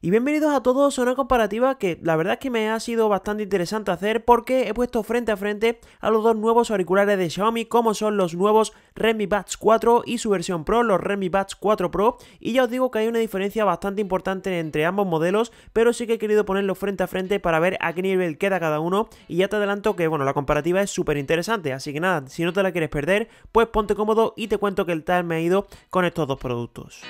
y bienvenidos a todos a una comparativa que la verdad es que me ha sido bastante interesante hacer porque he puesto frente a frente a los dos nuevos auriculares de Xiaomi como son los nuevos Redmi Buds 4 y su versión Pro, los Redmi Buds 4 Pro y ya os digo que hay una diferencia bastante importante entre ambos modelos pero sí que he querido ponerlos frente a frente para ver a qué nivel queda cada uno y ya te adelanto que bueno la comparativa es súper interesante así que nada, si no te la quieres perder pues ponte cómodo y te cuento que el tal me ha ido con estos dos productos.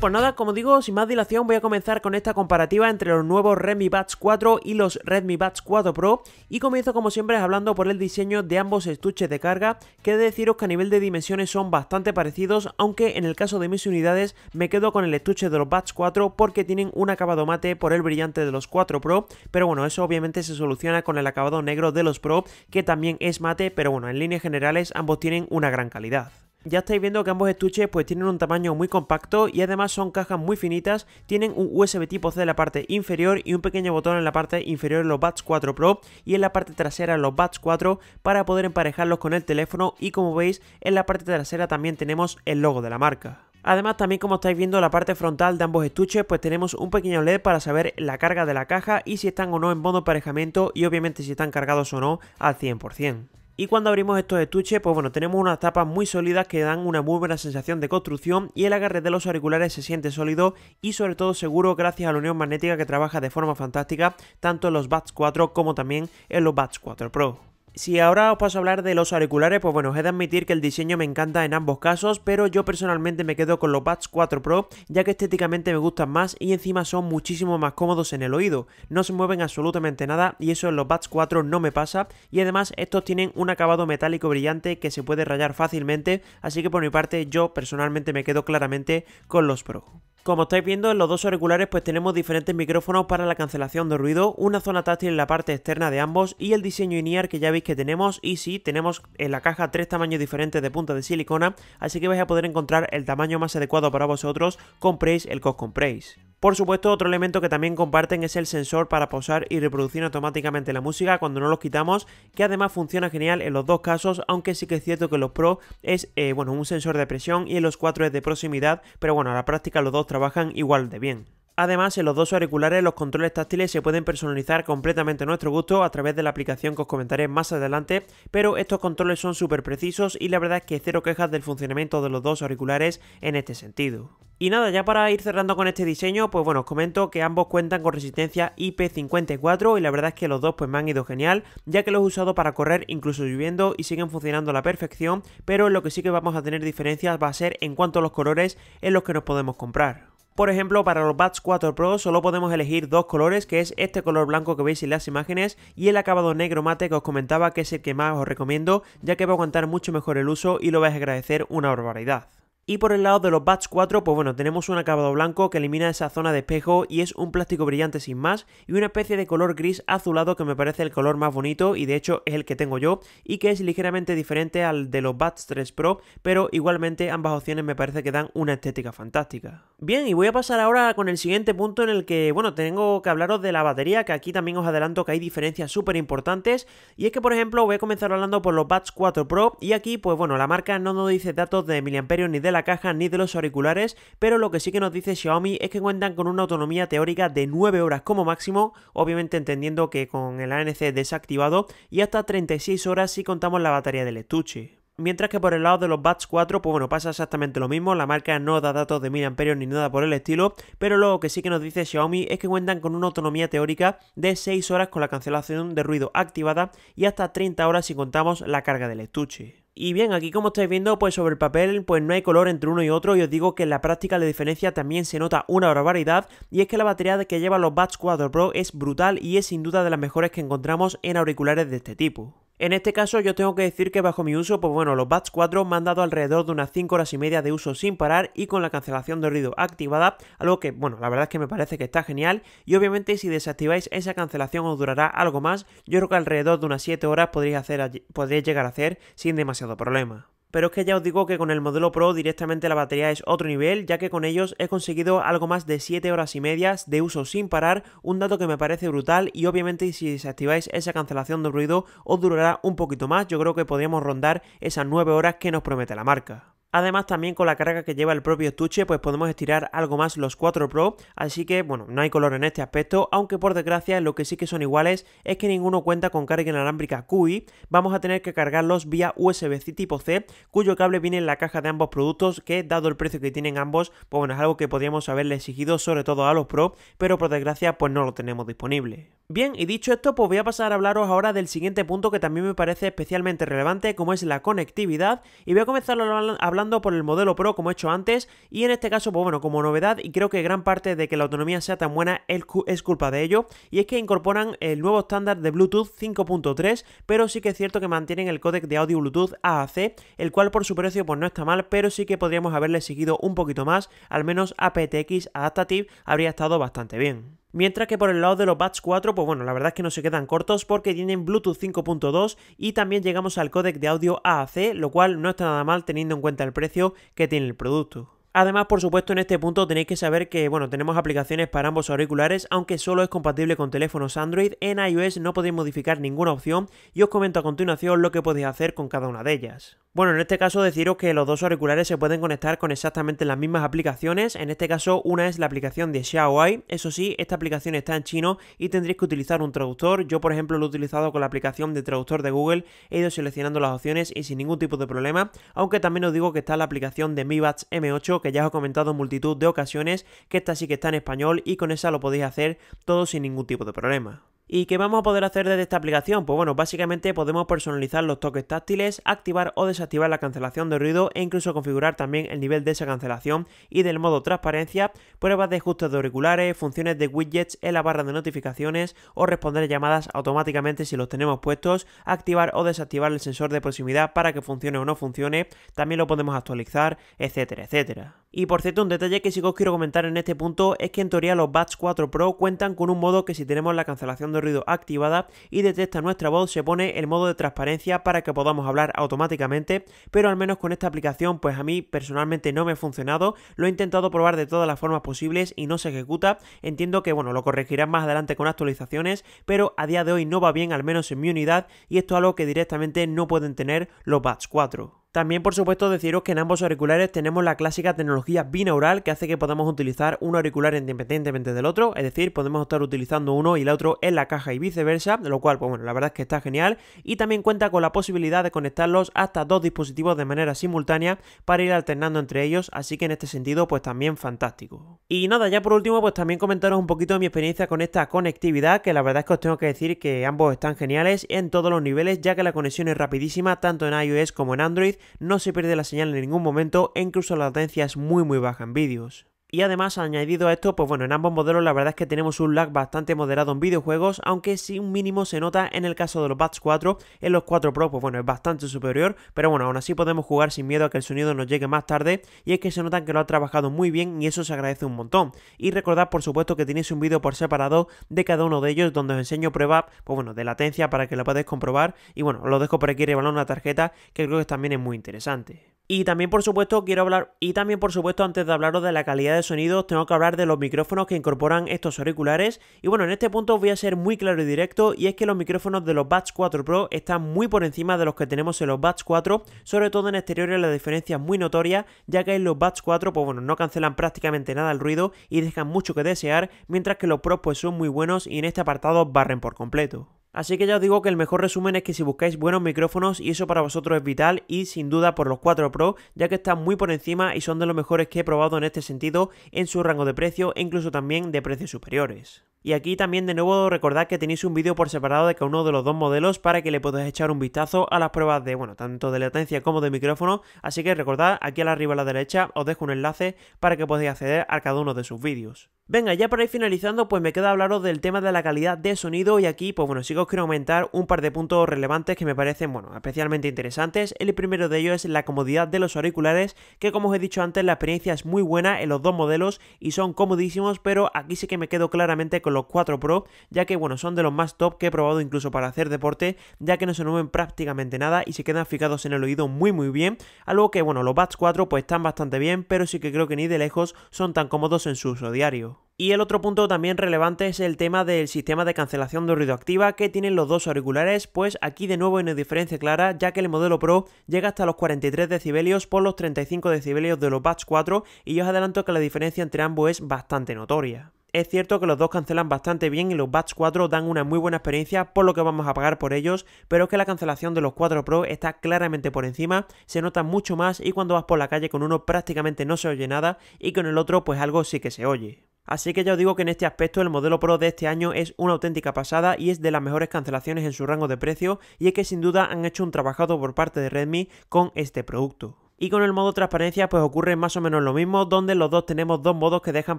pues nada, como digo, sin más dilación voy a comenzar con esta comparativa entre los nuevos Redmi Buds 4 y los Redmi Buds 4 Pro y comienzo como siempre hablando por el diseño de ambos estuches de carga que de deciros que a nivel de dimensiones son bastante parecidos aunque en el caso de mis unidades me quedo con el estuche de los Buds 4 porque tienen un acabado mate por el brillante de los 4 Pro pero bueno, eso obviamente se soluciona con el acabado negro de los Pro que también es mate pero bueno, en líneas generales ambos tienen una gran calidad. Ya estáis viendo que ambos estuches pues tienen un tamaño muy compacto y además son cajas muy finitas, tienen un USB tipo C en la parte inferior y un pequeño botón en la parte inferior en los Buds 4 Pro y en la parte trasera los Buds 4 para poder emparejarlos con el teléfono y como veis en la parte trasera también tenemos el logo de la marca. Además también como estáis viendo la parte frontal de ambos estuches pues tenemos un pequeño LED para saber la carga de la caja y si están o no en modo emparejamiento y obviamente si están cargados o no al 100%. Y cuando abrimos estos estuches, pues bueno, tenemos unas tapas muy sólidas que dan una muy buena sensación de construcción y el agarre de los auriculares se siente sólido y sobre todo seguro gracias a la unión magnética que trabaja de forma fantástica tanto en los Buds 4 como también en los Buds 4 Pro. Si ahora os paso a hablar de los auriculares, pues bueno, os he de admitir que el diseño me encanta en ambos casos, pero yo personalmente me quedo con los Buds 4 Pro, ya que estéticamente me gustan más y encima son muchísimo más cómodos en el oído. No se mueven absolutamente nada y eso en los Buds 4 no me pasa, y además estos tienen un acabado metálico brillante que se puede rayar fácilmente, así que por mi parte yo personalmente me quedo claramente con los Pro. Como estáis viendo en los dos auriculares pues tenemos diferentes micrófonos para la cancelación de ruido, una zona táctil en la parte externa de ambos y el diseño INIAR que ya veis que tenemos y sí, tenemos en la caja tres tamaños diferentes de punta de silicona, así que vais a poder encontrar el tamaño más adecuado para vosotros, compréis el que os compréis. Por supuesto, otro elemento que también comparten es el sensor para pausar y reproducir automáticamente la música cuando no los quitamos, que además funciona genial en los dos casos, aunque sí que es cierto que los Pro es eh, bueno, un sensor de presión y en los 4 es de proximidad, pero bueno, a la práctica los dos trabajan igual de bien. Además, en los dos auriculares los controles táctiles se pueden personalizar completamente a nuestro gusto a través de la aplicación que os comentaré más adelante, pero estos controles son súper precisos y la verdad es que cero quejas del funcionamiento de los dos auriculares en este sentido. Y nada, ya para ir cerrando con este diseño, pues bueno, os comento que ambos cuentan con resistencia IP54 y la verdad es que los dos pues me han ido genial, ya que los he usado para correr incluso lloviendo y siguen funcionando a la perfección, pero lo que sí que vamos a tener diferencias va a ser en cuanto a los colores en los que nos podemos comprar. Por ejemplo, para los Bats 4 Pro solo podemos elegir dos colores, que es este color blanco que veis en las imágenes y el acabado negro mate que os comentaba que es el que más os recomiendo, ya que va a aguantar mucho mejor el uso y lo vais a agradecer una barbaridad. Y por el lado de los Bats 4, pues bueno, tenemos un acabado blanco que elimina esa zona de espejo y es un plástico brillante sin más y una especie de color gris azulado que me parece el color más bonito y de hecho es el que tengo yo y que es ligeramente diferente al de los Bats 3 Pro, pero igualmente ambas opciones me parece que dan una estética fantástica. Bien, y voy a pasar ahora con el siguiente punto en el que, bueno, tengo que hablaros de la batería, que aquí también os adelanto que hay diferencias súper importantes y es que, por ejemplo, voy a comenzar hablando por los Bats 4 Pro y aquí, pues bueno, la marca no nos dice datos de miliamperios ni de la caja ni de los auriculares, pero lo que sí que nos dice Xiaomi es que cuentan con una autonomía teórica de 9 horas como máximo, obviamente entendiendo que con el ANC desactivado, y hasta 36 horas si contamos la batería del estuche. Mientras que por el lado de los Buds 4, pues bueno, pasa exactamente lo mismo, la marca no da datos de amperios ni nada por el estilo, pero lo que sí que nos dice Xiaomi es que cuentan con una autonomía teórica de 6 horas con la cancelación de ruido activada y hasta 30 horas si contamos la carga del estuche. Y bien, aquí como estáis viendo, pues sobre el papel pues no hay color entre uno y otro y os digo que en la práctica la diferencia también se nota una barbaridad y es que la batería que llevan los Buds 4 Pro es brutal y es sin duda de las mejores que encontramos en auriculares de este tipo. En este caso yo tengo que decir que bajo mi uso, pues bueno, los Bats 4 me han dado alrededor de unas 5 horas y media de uso sin parar y con la cancelación de ruido activada, algo que, bueno, la verdad es que me parece que está genial y obviamente si desactiváis esa cancelación os durará algo más, yo creo que alrededor de unas 7 horas podréis, hacer, podréis llegar a hacer sin demasiado problema pero es que ya os digo que con el modelo Pro directamente la batería es otro nivel, ya que con ellos he conseguido algo más de 7 horas y medias de uso sin parar, un dato que me parece brutal y obviamente si desactiváis esa cancelación de ruido os durará un poquito más, yo creo que podríamos rondar esas 9 horas que nos promete la marca. Además también con la carga que lleva el propio estuche pues podemos estirar algo más los 4 Pro, así que bueno, no hay color en este aspecto, aunque por desgracia lo que sí que son iguales es que ninguno cuenta con carga inalámbrica QI, vamos a tener que cargarlos vía USB-C tipo C, cuyo cable viene en la caja de ambos productos que dado el precio que tienen ambos, pues bueno, es algo que podríamos haberle exigido sobre todo a los Pro, pero por desgracia pues no lo tenemos disponible. Bien, y dicho esto, pues voy a pasar a hablaros ahora del siguiente punto que también me parece especialmente relevante, como es la conectividad, y voy a comenzar hablando por el modelo Pro, como he hecho antes, y en este caso, pues bueno, como novedad, y creo que gran parte de que la autonomía sea tan buena es culpa de ello, y es que incorporan el nuevo estándar de Bluetooth 5.3, pero sí que es cierto que mantienen el códec de audio Bluetooth AAC, el cual por su precio pues no está mal, pero sí que podríamos haberle seguido un poquito más, al menos APTX Adaptative habría estado bastante bien. Mientras que por el lado de los Buds 4, pues bueno, la verdad es que no se quedan cortos porque tienen Bluetooth 5.2 y también llegamos al codec de audio AAC, lo cual no está nada mal teniendo en cuenta el precio que tiene el producto. Además, por supuesto, en este punto tenéis que saber que, bueno, tenemos aplicaciones para ambos auriculares, aunque solo es compatible con teléfonos Android, en iOS no podéis modificar ninguna opción y os comento a continuación lo que podéis hacer con cada una de ellas. Bueno, en este caso deciros que los dos auriculares se pueden conectar con exactamente las mismas aplicaciones, en este caso una es la aplicación de Xiaomi, eso sí, esta aplicación está en chino y tendréis que utilizar un traductor, yo por ejemplo lo he utilizado con la aplicación de traductor de Google, he ido seleccionando las opciones y sin ningún tipo de problema, aunque también os digo que está la aplicación de Mi M8 que ya os he comentado en multitud de ocasiones, que esta sí que está en español y con esa lo podéis hacer todo sin ningún tipo de problema. ¿Y qué vamos a poder hacer desde esta aplicación? Pues bueno, básicamente podemos personalizar los toques táctiles, activar o desactivar la cancelación de ruido e incluso configurar también el nivel de esa cancelación y del modo transparencia, pruebas de ajustes de auriculares, funciones de widgets en la barra de notificaciones o responder llamadas automáticamente si los tenemos puestos, activar o desactivar el sensor de proximidad para que funcione o no funcione, también lo podemos actualizar, etcétera, etcétera. Y por cierto, un detalle que sí que os quiero comentar en este punto es que en teoría los Buds 4 Pro cuentan con un modo que si tenemos la cancelación de ruido activada y detecta nuestra voz se pone el modo de transparencia para que podamos hablar automáticamente, pero al menos con esta aplicación pues a mí personalmente no me ha funcionado, lo he intentado probar de todas las formas posibles y no se ejecuta, entiendo que bueno, lo corregirán más adelante con actualizaciones, pero a día de hoy no va bien al menos en mi unidad y esto es algo que directamente no pueden tener los Bats 4. También, por supuesto, deciros que en ambos auriculares tenemos la clásica tecnología binaural que hace que podamos utilizar un auricular independientemente del otro, es decir, podemos estar utilizando uno y el otro en la caja y viceversa, lo cual, pues bueno, la verdad es que está genial. Y también cuenta con la posibilidad de conectarlos hasta dos dispositivos de manera simultánea para ir alternando entre ellos, así que en este sentido, pues también fantástico. Y nada, ya por último, pues también comentaros un poquito de mi experiencia con esta conectividad, que la verdad es que os tengo que decir que ambos están geniales en todos los niveles, ya que la conexión es rapidísima tanto en iOS como en Android no se pierde la señal en ningún momento e incluso la latencia es muy muy baja en vídeos. Y además, añadido a esto, pues bueno, en ambos modelos la verdad es que tenemos un lag bastante moderado en videojuegos, aunque sí un mínimo se nota en el caso de los Bats 4, en los 4 Pro, pues bueno, es bastante superior, pero bueno, aún así podemos jugar sin miedo a que el sonido nos llegue más tarde, y es que se nota que lo ha trabajado muy bien y eso se agradece un montón. Y recordad, por supuesto, que tenéis un vídeo por separado de cada uno de ellos, donde os enseño pruebas, pues bueno, de latencia para que lo podáis comprobar, y bueno, lo dejo por aquí revalor una tarjeta que creo que también es muy interesante. Y también, por supuesto, quiero hablar. Y también, por supuesto, antes de hablaros de la calidad de sonido, tengo que hablar de los micrófonos que incorporan estos auriculares. Y bueno, en este punto voy a ser muy claro y directo. Y es que los micrófonos de los Buds 4 Pro están muy por encima de los que tenemos en los Buds 4. Sobre todo en exteriores, la diferencia es muy notoria, ya que en los Buds 4, pues bueno, no cancelan prácticamente nada el ruido y dejan mucho que desear, mientras que los Pro pues son muy buenos y en este apartado barren por completo. Así que ya os digo que el mejor resumen es que si buscáis buenos micrófonos y eso para vosotros es vital y sin duda por los 4 Pro, ya que están muy por encima y son de los mejores que he probado en este sentido en su rango de precio e incluso también de precios superiores. Y aquí también de nuevo recordad que tenéis un vídeo por separado de cada uno de los dos modelos para que le podáis echar un vistazo a las pruebas de, bueno, tanto de latencia como de micrófono, así que recordad, aquí arriba a la derecha os dejo un enlace para que podáis acceder a cada uno de sus vídeos. Venga, ya para ir finalizando, pues me queda hablaros del tema de la calidad de sonido y aquí, pues bueno, sí que os quiero aumentar un par de puntos relevantes que me parecen, bueno, especialmente interesantes. El primero de ellos es la comodidad de los auriculares, que como os he dicho antes, la experiencia es muy buena en los dos modelos y son comodísimos, pero aquí sí que me quedo claramente con los 4 Pro, ya que, bueno, son de los más top que he probado incluso para hacer deporte, ya que no se mueven prácticamente nada y se quedan fijados en el oído muy muy bien, algo que, bueno, los Bats 4 pues están bastante bien, pero sí que creo que ni de lejos son tan cómodos en su uso diario. Y el otro punto también relevante es el tema del sistema de cancelación de ruido activa que tienen los dos auriculares, pues aquí de nuevo hay una diferencia clara, ya que el modelo Pro llega hasta los 43 decibelios por los 35 decibelios de los Buds 4 y yo os adelanto que la diferencia entre ambos es bastante notoria. Es cierto que los dos cancelan bastante bien y los Buds 4 dan una muy buena experiencia por lo que vamos a pagar por ellos, pero es que la cancelación de los 4 Pro está claramente por encima, se nota mucho más y cuando vas por la calle con uno prácticamente no se oye nada y con el otro pues algo sí que se oye. Así que ya os digo que en este aspecto el modelo Pro de este año es una auténtica pasada y es de las mejores cancelaciones en su rango de precio y es que sin duda han hecho un trabajado por parte de Redmi con este producto. Y con el modo transparencia pues ocurre más o menos lo mismo, donde los dos tenemos dos modos que dejan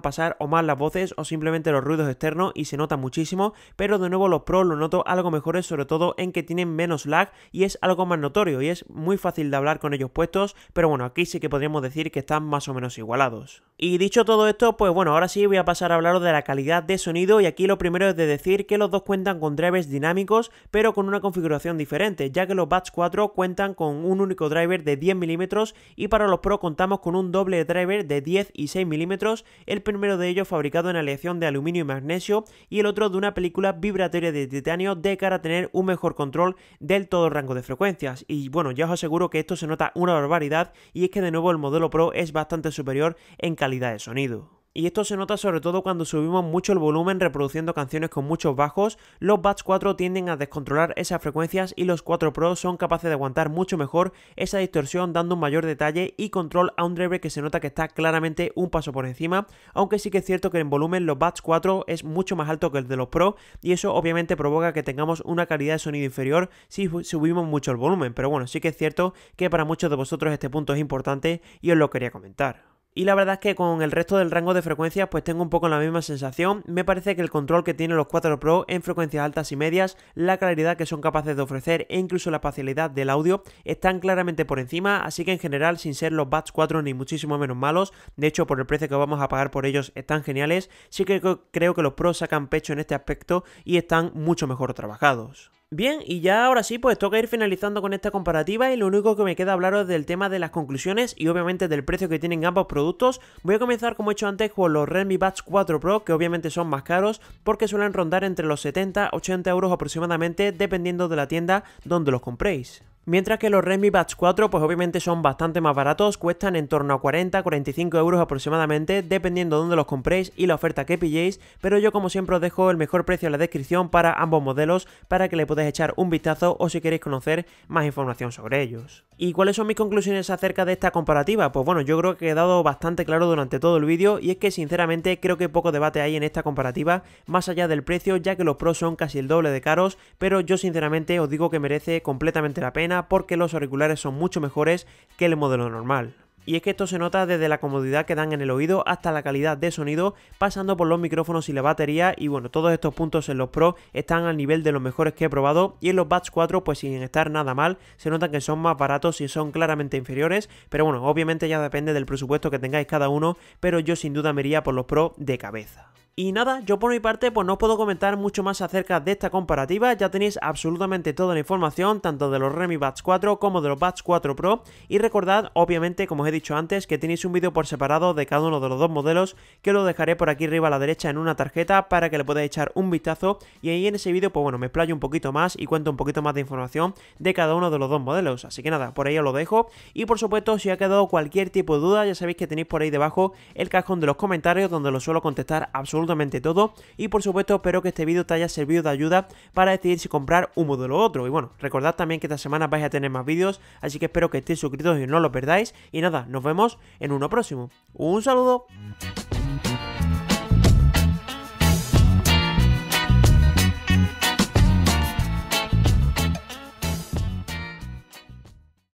pasar o más las voces o simplemente los ruidos externos y se nota muchísimo, pero de nuevo los pros lo noto algo mejores sobre todo en que tienen menos lag y es algo más notorio y es muy fácil de hablar con ellos puestos, pero bueno, aquí sí que podríamos decir que están más o menos igualados. Y dicho todo esto, pues bueno, ahora sí voy a pasar a hablaros de la calidad de sonido y aquí lo primero es de decir que los dos cuentan con drivers dinámicos, pero con una configuración diferente, ya que los Batch 4 cuentan con un único driver de 10 milímetros y para los Pro contamos con un doble driver de 10 y 6 milímetros, el primero de ellos fabricado en aleación de aluminio y magnesio y el otro de una película vibratoria de titanio de cara a tener un mejor control del todo rango de frecuencias. Y bueno, ya os aseguro que esto se nota una barbaridad y es que de nuevo el modelo Pro es bastante superior en calidad de sonido y esto se nota sobre todo cuando subimos mucho el volumen reproduciendo canciones con muchos bajos, los Buds 4 tienden a descontrolar esas frecuencias y los 4 Pro son capaces de aguantar mucho mejor esa distorsión dando un mayor detalle y control a un driver que se nota que está claramente un paso por encima, aunque sí que es cierto que en volumen los Buds 4 es mucho más alto que el de los Pro y eso obviamente provoca que tengamos una calidad de sonido inferior si subimos mucho el volumen, pero bueno, sí que es cierto que para muchos de vosotros este punto es importante y os lo quería comentar. Y la verdad es que con el resto del rango de frecuencias pues tengo un poco la misma sensación. Me parece que el control que tienen los 4 Pro en frecuencias altas y medias, la claridad que son capaces de ofrecer e incluso la espacialidad del audio están claramente por encima, así que en general sin ser los Buds 4 ni muchísimo menos malos, de hecho por el precio que vamos a pagar por ellos están geniales, sí que creo que los Pro sacan pecho en este aspecto y están mucho mejor trabajados. Bien, y ya ahora sí, pues toca ir finalizando con esta comparativa y lo único que me queda hablaros del tema de las conclusiones y obviamente del precio que tienen ambos productos. Voy a comenzar como he hecho antes con los Redmi Buds 4 Pro, que obviamente son más caros porque suelen rondar entre los 70-80 euros aproximadamente dependiendo de la tienda donde los compréis mientras que los Redmi Buds 4 pues obviamente son bastante más baratos, cuestan en torno a 40-45 euros aproximadamente, dependiendo de dónde los compréis y la oferta que pilléis, pero yo como siempre os dejo el mejor precio en la descripción para ambos modelos para que le podáis echar un vistazo o si queréis conocer más información sobre ellos. ¿Y cuáles son mis conclusiones acerca de esta comparativa? Pues bueno, yo creo que he dado bastante claro durante todo el vídeo y es que sinceramente creo que poco debate hay en esta comparativa, más allá del precio, ya que los pros son casi el doble de caros, pero yo sinceramente os digo que merece completamente la pena porque los auriculares son mucho mejores que el modelo normal. Y es que esto se nota desde la comodidad que dan en el oído hasta la calidad de sonido, pasando por los micrófonos y la batería. Y bueno, todos estos puntos en los Pro están al nivel de los mejores que he probado. Y en los Buds 4, pues sin estar nada mal, se nota que son más baratos y son claramente inferiores. Pero bueno, obviamente ya depende del presupuesto que tengáis cada uno, pero yo sin duda me iría por los Pro de cabeza. Y nada, yo por mi parte pues no os puedo comentar mucho más acerca de esta comparativa, ya tenéis absolutamente toda la información, tanto de los Remy Bats 4 como de los Bats 4 Pro, y recordad, obviamente, como os he dicho antes, que tenéis un vídeo por separado de cada uno de los dos modelos, que lo dejaré por aquí arriba a la derecha en una tarjeta para que le podáis echar un vistazo, y ahí en ese vídeo, pues bueno, me explayo un poquito más y cuento un poquito más de información de cada uno de los dos modelos, así que nada, por ahí os lo dejo, y por supuesto, si ha quedado cualquier tipo de duda, ya sabéis que tenéis por ahí debajo el cajón de los comentarios, donde lo suelo contestar absolutamente todo. Y por supuesto espero que este vídeo te haya servido de ayuda para decidir si comprar un modelo u otro. Y bueno, recordad también que esta semana vais a tener más vídeos, así que espero que estéis suscritos y no lo perdáis. Y nada, nos vemos en uno próximo. Un saludo.